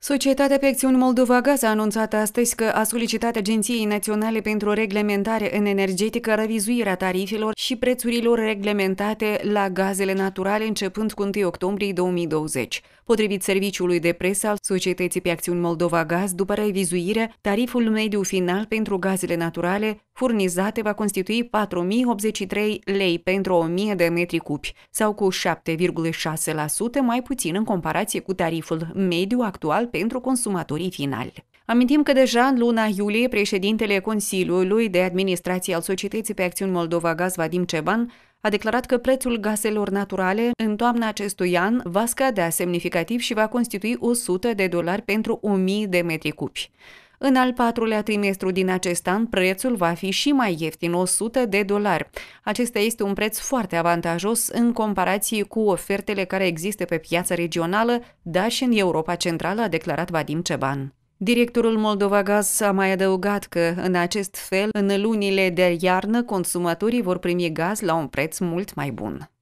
Societatea pe acțiuni Moldova Gaz a anunțat astăzi că a solicitat Agenției Naționale pentru Reglementare în Energetică revizuirea tarifelor și prețurilor reglementate la gazele naturale începând cu 1 octombrie 2020. Potrivit serviciului de presă al Societății pe acțiuni Moldova Gaz, după revizuire, tariful mediu final pentru gazele naturale furnizate va constitui 4.083 lei pentru 1.000 de metri cubi, sau cu 7,6% mai puțin în comparație cu tariful mediu actual pentru consumatorii finali. Amintim că deja în luna iulie, președintele Consiliului de Administrație al Societății pe Acțiuni Moldova Gaz, Vadim Ceban, a declarat că prețul gazelor naturale în toamna acestui an va scădea semnificativ și va constitui 100 de dolari pentru 1000 de metri cubi. În al patrulea trimestru din acest an, prețul va fi și mai ieftin, 100 de dolari. Acesta este un preț foarte avantajos în comparație cu ofertele care există pe piața regională, dar și în Europa Centrală, a declarat Vadim Ceban. Directorul Moldova Gaz a mai adăugat că, în acest fel, în lunile de iarnă, consumatorii vor primi gaz la un preț mult mai bun.